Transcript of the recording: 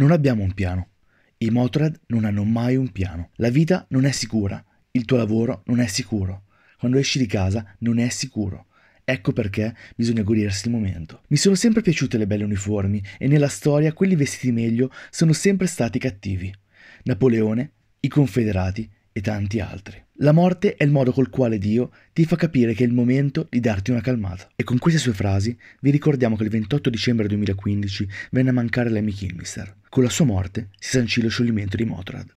Non abbiamo un piano. I motorhead non hanno mai un piano. La vita non è sicura, il tuo lavoro non è sicuro, quando esci di casa non è sicuro. Ecco perché bisogna godersi il momento. Mi sono sempre piaciute le belle uniformi e nella storia quelli vestiti meglio sono sempre stati cattivi. Napoleone, i Confederati e tanti altri. La morte è il modo col quale Dio ti fa capire che è il momento di darti una calmata. E con queste sue frasi vi ricordiamo che il 28 dicembre 2015 venne a mancare Lemmy Kilmister. Con la sua morte si sancì lo scioglimento di Motorrad.